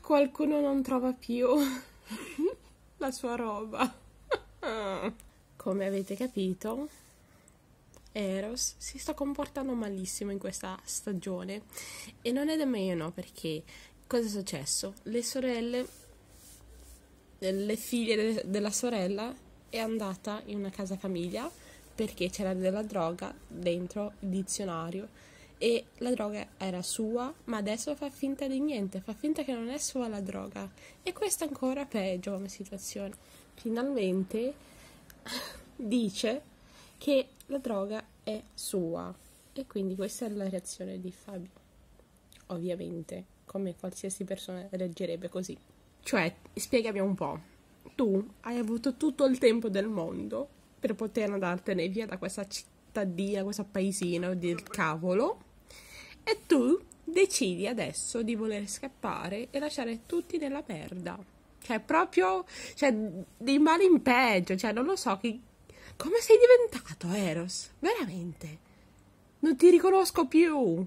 qualcuno non trova più la sua roba. Come avete capito, Eros si sta comportando malissimo in questa stagione e non è da meno perché cosa è successo? Le sorelle, le figlie de- della sorella è andata in una casa famiglia perché c'era della droga dentro il dizionario e la droga era sua, ma adesso fa finta di niente, fa finta che non è sua la droga. E questa è ancora peggio come situazione. Finalmente dice che la droga è sua. E quindi questa è la reazione di Fabio. Ovviamente, come qualsiasi persona reagirebbe così. Cioè, spiegami un po'. Tu hai avuto tutto il tempo del mondo per poter andartene via da questa cittadina, Questa paesina del cavolo decidi adesso di voler scappare e lasciare tutti nella merda. Cioè, proprio, cioè, di male in peggio, cioè, non lo so chi... Come sei diventato, Eros? Veramente? Non ti riconosco più.